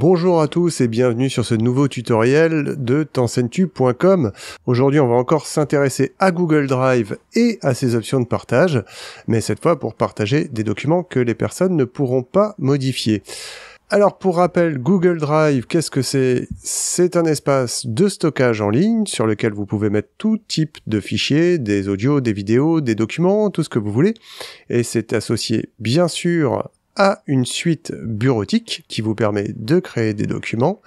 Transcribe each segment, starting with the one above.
Bonjour à tous et bienvenue sur ce nouveau tutoriel de tensentu.com. Aujourd'hui, on va encore s'intéresser à Google Drive et à ses options de partage, mais cette fois pour partager des documents que les personnes ne pourront pas modifier. Alors pour rappel, Google Drive, qu'est-ce que c'est C'est un espace de stockage en ligne sur lequel vous pouvez mettre tout type de fichiers, des audios, des vidéos, des documents, tout ce que vous voulez. Et c'est associé bien sûr à une suite bureautique qui vous permet de créer des documents.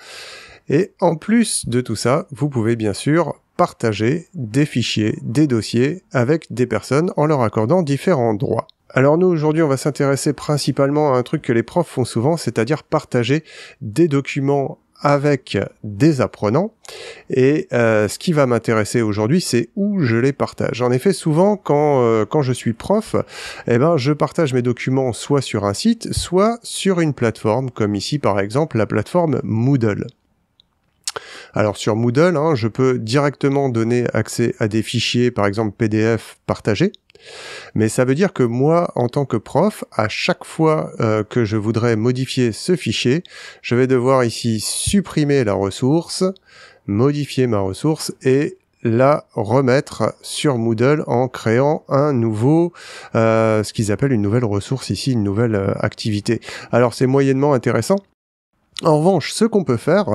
Et en plus de tout ça, vous pouvez bien sûr partager des fichiers, des dossiers avec des personnes en leur accordant différents droits. Alors nous aujourd'hui on va s'intéresser principalement à un truc que les profs font souvent, c'est-à-dire partager des documents avec des apprenants. Et euh, ce qui va m'intéresser aujourd'hui, c'est où je les partage. En effet, souvent, quand, euh, quand je suis prof, eh ben, je partage mes documents soit sur un site, soit sur une plateforme, comme ici par exemple la plateforme Moodle. Alors sur Moodle, hein, je peux directement donner accès à des fichiers, par exemple PDF partagés. Mais ça veut dire que moi, en tant que prof, à chaque fois euh, que je voudrais modifier ce fichier, je vais devoir ici supprimer la ressource, modifier ma ressource et la remettre sur Moodle en créant un nouveau, euh, ce qu'ils appellent une nouvelle ressource ici, une nouvelle euh, activité. Alors c'est moyennement intéressant en revanche, ce qu'on peut faire,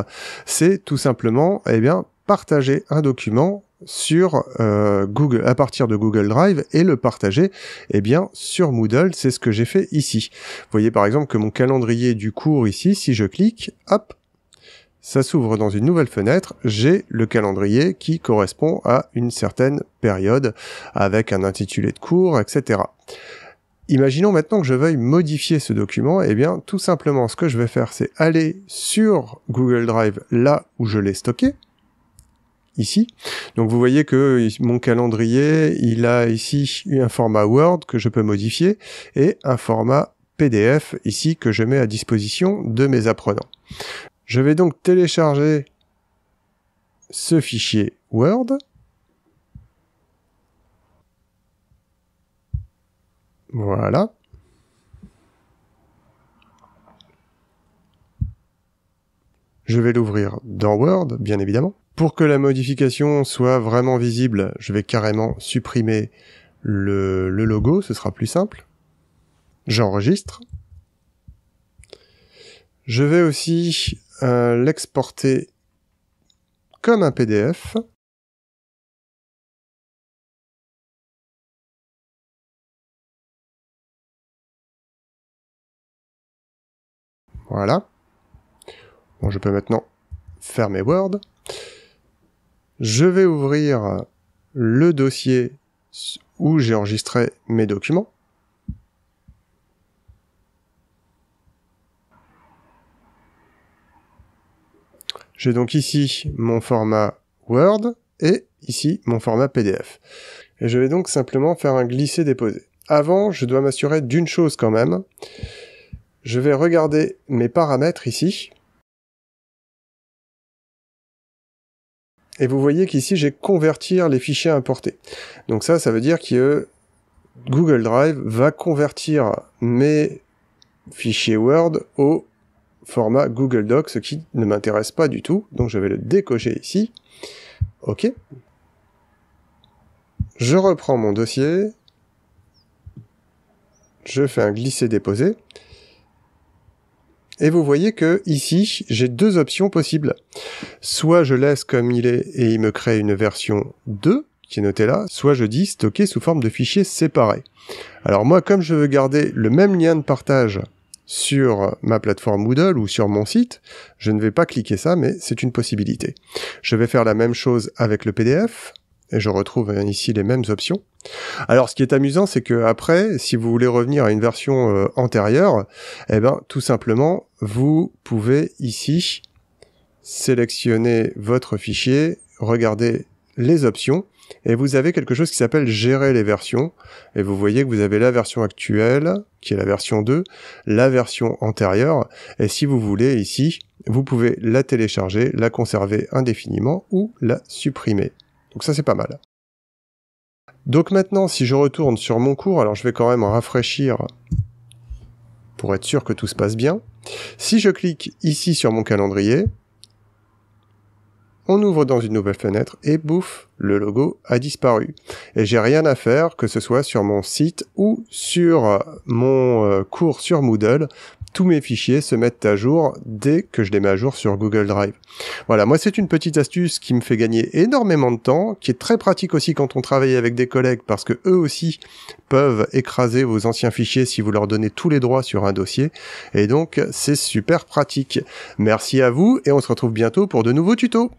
c'est tout simplement, eh bien, partager un document sur euh, Google à partir de Google Drive et le partager eh bien sur Moodle c'est ce que j'ai fait ici vous voyez par exemple que mon calendrier du cours ici si je clique hop ça s'ouvre dans une nouvelle fenêtre j'ai le calendrier qui correspond à une certaine période avec un intitulé de cours etc Imaginons maintenant que je veuille modifier ce document, eh bien tout simplement ce que je vais faire c'est aller sur Google Drive là où je l'ai stocké, ici. Donc vous voyez que mon calendrier, il a ici un format Word que je peux modifier et un format PDF ici que je mets à disposition de mes apprenants. Je vais donc télécharger ce fichier Word Voilà. Je vais l'ouvrir dans Word, bien évidemment. Pour que la modification soit vraiment visible, je vais carrément supprimer le, logo, ce sera plus simple. J'enregistre. Je vais aussi euh, l'exporter comme un PDF. Voilà. Bon, je peux maintenant fermer Word. Je vais ouvrir le dossier où j'ai enregistré mes documents. J'ai donc ici mon format Word et ici mon format PDF. Et je vais donc simplement faire un glisser-déposer. Avant, je dois m'assurer d'une chose quand même, je vais regarder mes paramètres ici. Et vous voyez qu'ici, j'ai convertir hein, les fichiers importés. Donc ça, ça veut dire que Google Drive va convertir mes fichiers Word au format Google Docs, ce qui ne m'intéresse pas du tout. Donc je vais le décocher ici. OK. Je reprends mon dossier. Je fais un glisser-déposer. Et vous voyez que ici, j'ai deux options possibles. Soit je laisse comme il est et il me crée une version 2 qui est notée là, soit je dis stocker sous forme de fichiers séparés. Alors moi, comme je veux garder le même lien de partage sur ma plateforme Moodle ou sur mon site, je ne vais pas cliquer ça, mais c'est une possibilité. Je vais faire la même chose avec le PDF, et je retrouve ici les mêmes options. Alors, ce qui est amusant, c'est que après, si vous voulez revenir à une version euh, antérieure, eh ben, tout simplement, vous pouvez ici sélectionner votre fichier, regarder les options, et vous avez quelque chose qui s'appelle gérer les versions, et vous voyez que vous avez la version actuelle, qui est la version 2, la version antérieure, et si vous voulez ici, vous pouvez la télécharger, la conserver indéfiniment ou la supprimer. Donc ça c'est pas mal. Donc maintenant, si je retourne sur mon cours, alors je vais quand même rafraîchir pour être sûr que tout se passe bien. Si je clique ici sur mon calendrier, on ouvre dans une nouvelle fenêtre et bouffe, le logo a disparu. Et j'ai rien à faire, que ce soit sur mon site ou sur mon euh, cours sur Moodle, tous mes fichiers se mettent à jour dès que je les mets à jour sur Google Drive. Voilà, moi c'est une petite astuce qui me fait gagner énormément de temps, qui est très pratique aussi quand on travaille avec des collègues parce que eux aussi peuvent écraser vos anciens fichiers si vous leur donnez tous les droits sur un dossier. Et donc c'est super pratique. Merci à vous et on se retrouve bientôt pour de nouveaux tutos.